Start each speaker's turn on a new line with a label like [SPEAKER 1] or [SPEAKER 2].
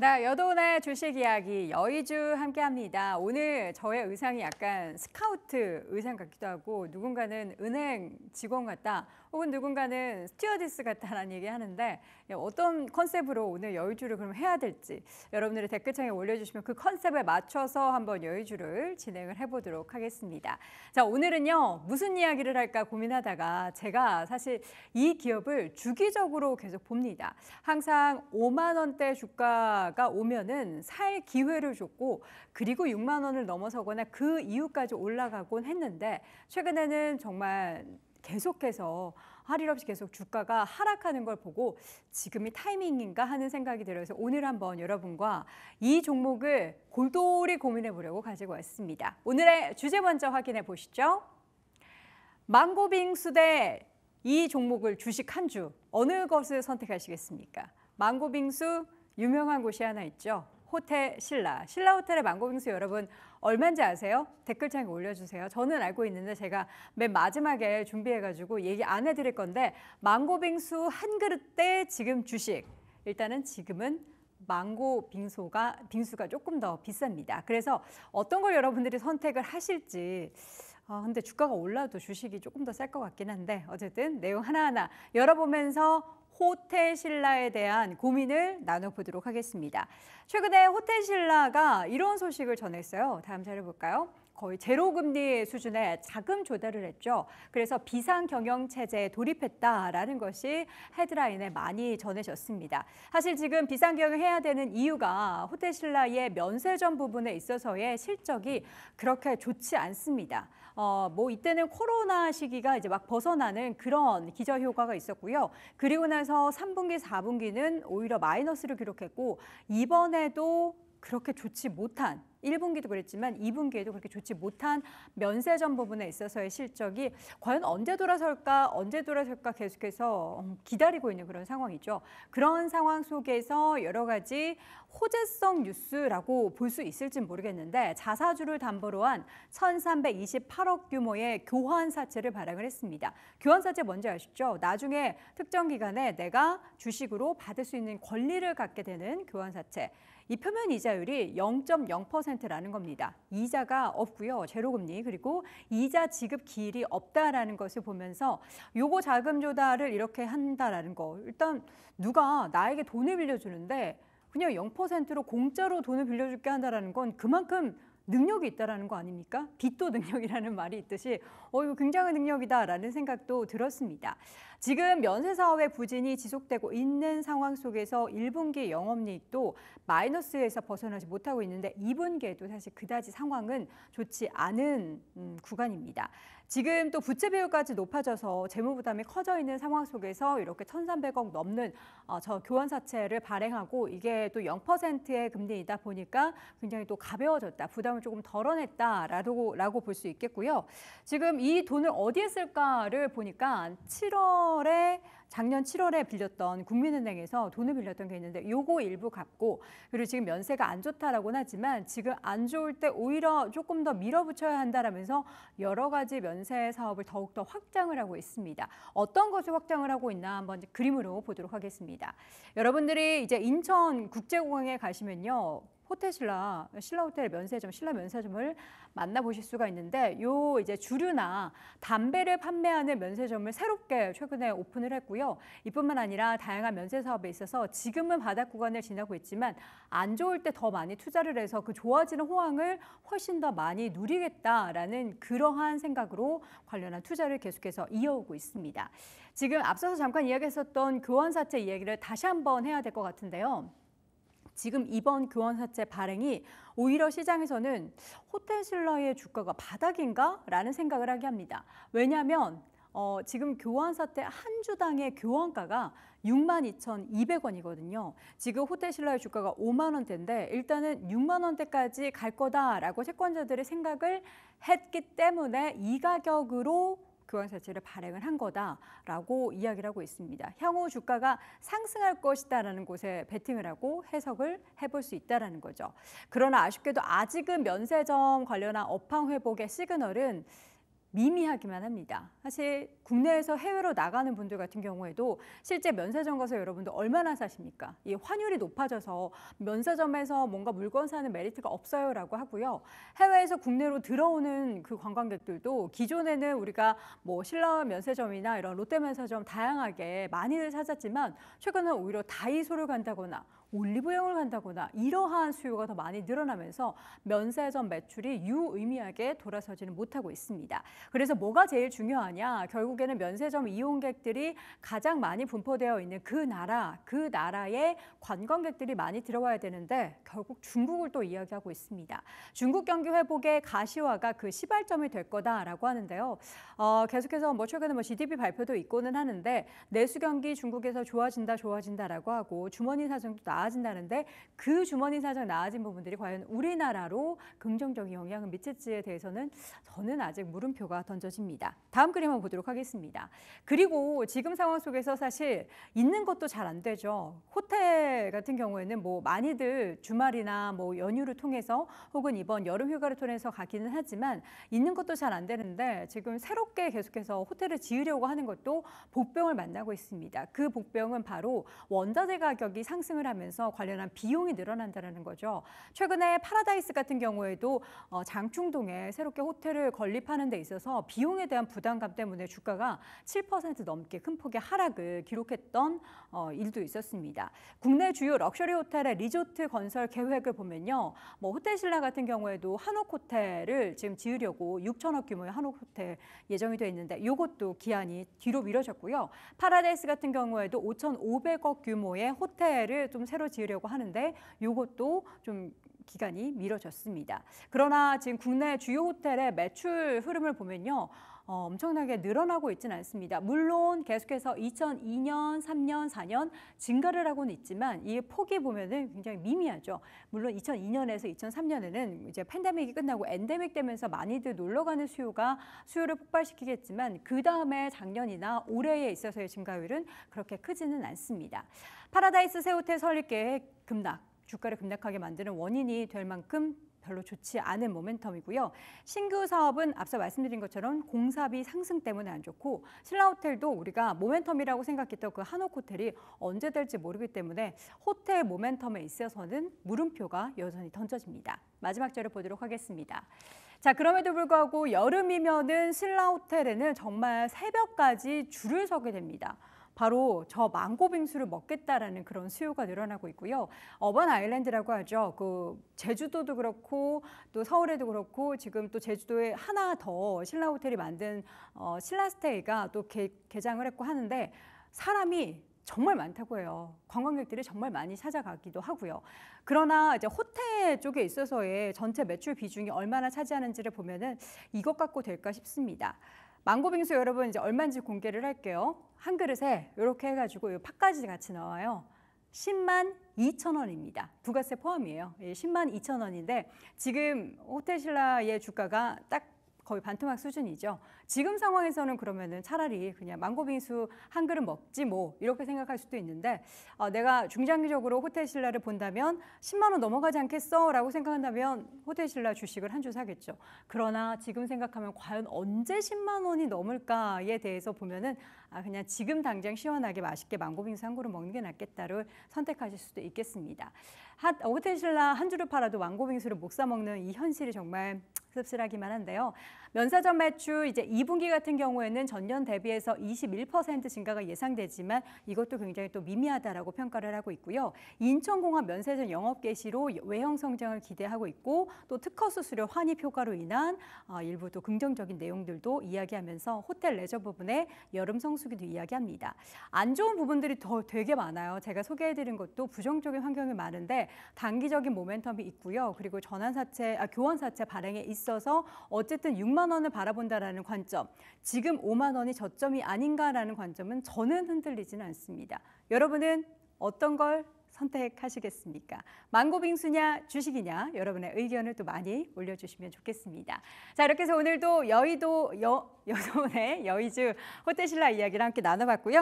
[SPEAKER 1] 네, 여도훈의 주식 이야기 여의주 함께합니다. 오늘 저의 의상이 약간 스카우트 의상 같기도 하고 누군가는 은행 직원 같다. 혹은 누군가는 스튜어디스 같다라는 얘기하는데 예, 어떤 컨셉으로 오늘 여유주를 그럼 해야 될지 여러분들의 댓글창에 올려주시면 그 컨셉에 맞춰서 한번 여유주를 진행을 해보도록 하겠습니다. 자 오늘은요 무슨 이야기를 할까 고민하다가 제가 사실 이 기업을 주기적으로 계속 봅니다. 항상 5만 원대 주가가 오면은 살 기회를 줬고 그리고 6만 원을 넘어서거나 그 이후까지 올라가곤 했는데 최근에는 정말 계속해서 할 일 없이 계속 주가가 하락하는 걸 보고 지금이 타이밍인가 하는 생각이 들어서 오늘 한번 여러분과 이 종목을 골똘히 고민해 보려고 가지고 왔습니다. 오늘의 주제 먼저 확인해 보시죠. 망고빙수 대 이 종목을 주식 한 주 어느 것을 선택하시겠습니까? 망고빙수 유명한 곳이 하나 있죠. 호텔 신라, 신라 호텔의 망고빙수 여러분 얼마인지 아세요? 댓글창에 올려주세요. 저는 알고 있는데 제가 맨 마지막에 준비해가지고 얘기 안 해드릴 건데 망고빙수 한 그릇에 지금 주식 일단은 지금은 망고 빙수가 빙수가 조금 더 비쌉니다. 그래서 어떤 걸 여러분들이 선택을 하실지 아, 근데 주가가 올라도 주식이 조금 더 셀 것 같긴 한데 어쨌든 내용 하나하나 열어보면서 호텔신라에 대한 고민을 나눠보도록 하겠습니다. 최근에 호텔신라가 이런 소식을 전했어요. 다음 자료 볼까요? 거의 제로 금리 수준의 자금 조달을 했죠. 그래서 비상 경영 체제에 돌입했다라는 것이 헤드라인에 많이 전해졌습니다. 사실 지금 비상 경영해야 되는 이유가 호텔신라의 면세점 부분에 있어서의 실적이 그렇게 좋지 않습니다. 어, 뭐 이때는 코로나 시기가 이제 막 벗어나는 그런 기저 효과가 있었고요. 그리고 나서 3분기, 4분기는 오히려 마이너스를 기록했고 이번에도 그렇게 좋지 못한 1분기도 그랬지만 2분기에도 그렇게 좋지 못한 면세점 부분에 있어서의 실적이 과연 언제 돌아설까 언제 돌아설까 계속해서 음, 기다리고 있는 그런 상황이죠. 그런 상황 속에서 여러 가지 호재성 뉴스라고 볼 수있을지 모르겠는데 자사주를 담보로 한 1,328억 규모의 교환 사채를 발행을 했습니다. 교환 사채 뭔지 아시죠? 나중에 특정 기간에 내가 주식으로 받을 수 있는 권리를 갖게 되는 교환 사채. 이 표면 이자율이 0.0%라는 겁니다. 이자가 없고요. 제로금리 그리고 이자 지급 기일이 없다라는 것을 보면서 요거 자금 조달을 이렇게 한다라는 거. 일단 누가 나에게 돈을 빌려주는데 그냥 0%로 공짜로 돈을 빌려줄게 한다라는 건 그만큼 능력이 있다라는 거 아닙니까? 빛도 능력이라는 말이 있듯이 어 이거 굉장한 능력이다라는 생각도 들었습니다. 지금 면세 사업의 부진이 지속되고 있는 상황 속에서 1분기 영업이익도 마이너스에서 벗어나지 못하고 있는데 2분기에도 사실 그다지 상황은 좋지 않은 음, 구간입니다. 지금 또 부채 비율까지 높아져서 재무 부담이 커져 있는 상황 속에서 이렇게 1,300억 넘는 어, 저 교환 사채를 발행하고 이게 또 0%의 금리이다 보니까 굉장히 또 가벼워졌다. 부담을 조금 덜어냈다라고 라고 볼 수 있겠고요. 지금 이 돈을 어디에 쓸까를 보니까 7월에 작년 7월에 빌렸던 국민은행에서 돈을 빌렸던 게 있는데 요거 일부 갚고 그리고 지금 면세가안 좋다라고는 하지만 지금 안 좋을 때 오히려 조금 더 밀어붙여야 한다라면서 여러 가지 면세 사업을 더욱더 확장을 하고 있습니다. 어떤 것을 확장을 하고 있나 한번 그림으로 보도록 하겠습니다. 여러분들이 이제 인천 국제공항에 가시면요. 호텔 신라, 신라 호텔 면세점, 신라 면세점을 만나보실 수가 있는데 요 이제 주류나 담배를 판매하는 면세점을 새롭게 최근에 오픈을 했고요. 이뿐만 아니라 다양한 면세 사업에 있어서 지금은 바닥 구간을 지나고 있지만 안 좋을 때 더 많이 투자를 해서 그 좋아지는 호황을 훨씬 더 많이 누리겠다라는 그러한 생각으로 관련한 투자를 계속해서 이어오고 있습니다. 지금 앞서서 잠깐 이야기했었던 교환사채 이야기를 다시 한번 해야 될 것 같은데요. 지금 이번 교환사채 발행이 오히려 시장에서는 호텔신라의 주가가 바닥인가? 라는 생각을 하게 합니다. 왜냐하면 어, 지금 교환사태 한 주당의 교환가가 62,200원이거든요. 지금 호텔신라의 주가가 5만 원대인데 일단은 6만 원대까지 갈 거다라고 채권자들의 생각을 했기 때문에 이 가격으로 교환사채를 발행을 한 거다라고 이야기를 하고 있습니다. 향후 주가가 상승할 것이다라는 곳에 베팅을 하고 해석을 해볼 수 있다라는 거죠. 그러나 아쉽게도 아직은 면세점 관련한 업황 회복의 시그널은 미미하기만 합니다. 사실 국내에서 해외로 나가는 분들 같은 경우에도 실제 면세점 가서 여러분들 얼마나 사십니까? 이 환율이 높아져서 면세점에서 뭔가 물건 사는 메리트가 없어요라고 하고요. 해외에서 국내로 들어오는 그 관광객들도 기존에는 우리가 뭐 신라 면세점이나 이런 롯데 면세점 다양하게 많이들 찾았지만 최근은 오히려 다이소를 간다거나 올리브영을 간다거나 이러한 수요가 더 많이 늘어나면서 면세점 매출이 유의미하게 돌아서지는 못하고 있습니다. 그래서 뭐가 제일 중요하냐? 결국에는 면세점 이용객들이 가장 많이 분포되어 있는 그 나라, 그나라의 관광객들이 많이 들어와야 되는데 결국 중국을 또 이야기하고 있습니다. 중국 경기 회복의 가시화가 그 시발점이 될 거다라고 하는데요. 어, 계속해서 뭐 최근에 뭐 GDP 발표도 있고는 하는데 내수 경기 중국에서 좋아진다 좋아진다라고 하고 주머니 사정도 나 나아진다는데 그 주머니 사정 나아진 부분들이 과연 우리나라로 긍정적인 영향을 미칠지에 대해서는 저는 아직 물음표가 던져집니다. 다음 그림 한번 보도록 하겠습니다. 그리고 지금 상황 속에서 사실 있는 것도 잘 안 되죠. 호텔 같은 경우에는 뭐 많이들 주말이나 뭐 연휴를 통해서 혹은 이번 여름 휴가를 통해서 가기는 하지만 있는 것도 잘 안 되는데 지금 새롭게 계속해서 호텔을 지으려고 하는 것도 복병을 만나고 있습니다. 그 복병은 바로 원자재 가격이 상승을 하면 증가하면서 관련한 비용이 늘어난다는 거죠. 최근에 파라다이스 같은 경우에도 어, 장충동에 새롭게 호텔을 건립하는 데 있어서 비용에 대한 부담감 때문에 주가가 7% 넘게 큰 폭의 하락을 기록했던 어, 일도 있었습니다. 국내 주요 럭셔리 호텔의 리조트 건설 계획을 보면요. 뭐 호텔신라 같은 경우에도 한옥 호텔을 지금 지으려고 6천억 규모의 한옥 호텔 예정이 돼 있는데 이것도 기한이 뒤로 미뤄졌고요. 파라다이스 같은 경우에도 5,500억 규모의 호텔을 좀 새로 새로 지으려고 하는데 이것도 좀 기간이 미뤄졌습니다. 그러나 지금 국내 주요 호텔의 매출 흐름을 보면요. 어, 엄청나게 늘어나고 있지는 않습니다. 물론 계속해서 2002년, 3년, 4년 증가를 하고는 있지만 이 폭이 보면은 굉장히 미미하죠. 물론 2002년에서 2003년에는 이제 팬데믹이 끝나고 엔데믹 되면서 많이들 놀러 가는 수요가 수요를 폭발시키겠지만 그 다음에 작년이나 올해에 있어서의 증가율은 그렇게 크지는 않습니다. 파라다이스 새호텔 설립 계획 급락, 주가를 급락하게 만드는 원인이 될 만큼 별로 좋지 않은 모멘텀이고요. 신규 사업은 앞서 말씀드린 것처럼 공사비 상승 때문에 안 좋고 신라호텔도 우리가 모멘텀이라고 생각했던 그 한옥호텔이 언제 될지 모르기 때문에 호텔 모멘텀에 있어서는 물음표가 여전히 던져집니다. 마지막 절을 보도록 하겠습니다. 자, 그럼에도 불구하고 여름이면은 신라호텔에는 정말 새벽까지 줄을 서게 됩니다. 바로 저 망고빙수를 먹겠다라는 그런 수요가 늘어나고 있고요. 어반 아일랜드라고 하죠. 그 제주도도 그렇고 또 서울에도 그렇고 지금 또 제주도에 하나 더 신라 호텔이 만든 어, 신라스테이가 또 개, 개장을 했고 하는데 사람이 정말 많다고 해요. 관광객들이 정말 많이 찾아가기도 하고요. 그러나 이제 호텔 쪽에 있어서의 전체 매출 비중이 얼마나 차지하는지를 보면은 이것 갖고 될까 싶습니다. 망고빙수 여러분 이제 얼마인지 공개를 할게요. 한 그릇에 이렇게 해가지고 이 팥까지 같이 나와요. 10만 2천 원입니다. 부가세 포함이에요. 10만 예, 2천 원인데 지금 호텔신라의 주가가 딱 거의 반토막 수준이죠. 지금 상황에서는 그러면은 차라리 그냥 망고빙수 한 그릇 먹지 뭐 이렇게 생각할 수도 있는데 어, 내가 중장기적으로 호텔 신라를 본다면 10만 원 넘어가지 않겠어 라고 생각한다면 호텔 신라 주식을 한 주 사겠죠. 그러나 지금 생각하면 과연 언제 10만 원이 넘을까에 대해서 보면은 아, 그냥 지금 당장 시원하게 맛있게 망고빙수 한 그릇 먹는 게 낫겠다를 선택하실 수도 있겠습니다. 핫, 호텔 신라 한 주를 팔아도 망고빙수를 못 사 먹는 이 현실이 정말 씁쓸하기만 한데요. 면세점 매출 이제 2분기 같은 경우에는 전년 대비해서 21% 증가가 예상되지만 이것도 굉장히 또 미미하다라고 평가를 하고 있고요. 인천공항 면세점 영업 개시로 외형 성장을 기대하고 있고 또 특허 수수료 환입 효과로 인한 어, 일부 또 긍정적인 내용들도 이야기하면서 호텔 레저 부분의 여름 성수기도 이야기합니다. 안 좋은 부분들이 더 되게 많아요. 제가 소개해드린 것도 부정적인 환경이 많은데 단기적인 모멘텀이 있고요. 그리고 전환사채, 아, 교환사채 발행에 있어서 어쨌든 6만 5만 원을 바라본다라는 관점, 지금 5만 원이 저점이 아닌가라는 관점은 저는 흔들리지는 않습니다. 여러분은 어떤 걸 선택하시겠습니까? 망고빙수냐 주식이냐 여러분의 의견을 또 많이 올려주시면 좋겠습니다. 자 이렇게 해서 오늘도 여의도 여, 여서의 여의주 호텔신라 이야기를 함께 나눠봤고요.